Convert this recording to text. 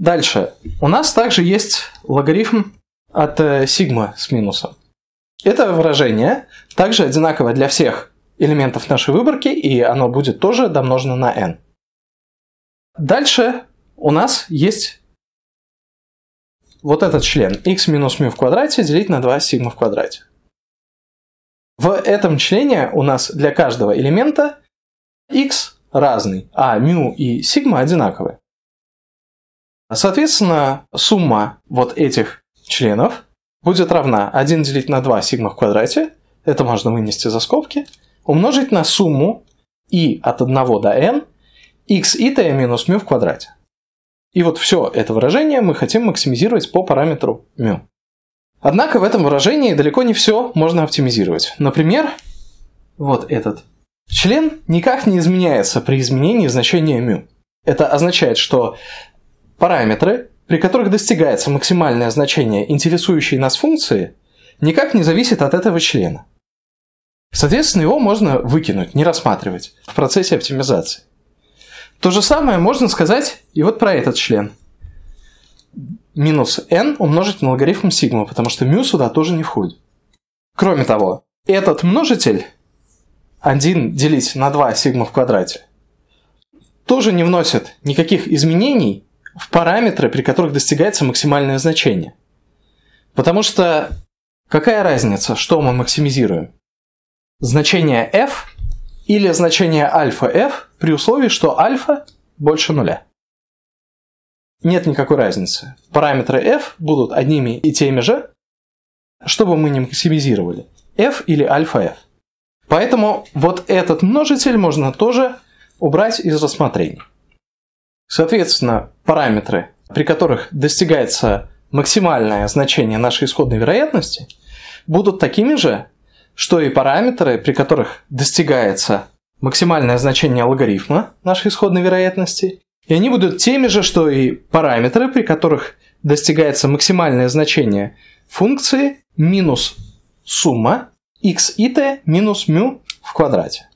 Дальше. У нас также есть логарифм от э, сигма с минусом. Это выражение также одинаково для всех элементов нашей выборки, и оно будет тоже домножено на n. Дальше у нас есть вот этот член x минус μ в квадрате делить на 2 сигма в квадрате. В этом члене у нас для каждого элемента x разный, а μ и сигма одинаковые. Соответственно, сумма вот этих членов будет равна 1 делить на 2 сигма в квадрате, это можно вынести за скобки, умножить на сумму и от 1 до n x и t минус μ в квадрате. И вот все это выражение мы хотим максимизировать по параметру μ. Однако в этом выражении далеко не все можно оптимизировать. Например, вот этот член никак не изменяется при изменении значения μ. Это означает, что Параметры, при которых достигается максимальное значение интересующей нас функции, никак не зависят от этого члена. Соответственно, его можно выкинуть, не рассматривать в процессе оптимизации. То же самое можно сказать и вот про этот член. Минус n умножить на логарифм сигма, потому что μ сюда тоже не входит. Кроме того, этот множитель 1 делить на 2 сигма в квадрате тоже не вносит никаких изменений в параметры, при которых достигается максимальное значение. Потому что какая разница, что мы максимизируем? Значение f или значение альфа f при условии, что альфа больше нуля. Нет никакой разницы. Параметры f будут одними и теми же, чтобы мы не максимизировали, f или альфа f. Поэтому вот этот множитель можно тоже убрать из рассмотрения. Соответственно, параметры, при которых достигается максимальное значение нашей исходной вероятности, будут такими же, что и параметры, при которых достигается максимальное значение логарифма нашей исходной вероятности, и они будут теми же, что и параметры, при которых достигается максимальное значение функции минус сумма x и t минус μ в квадрате.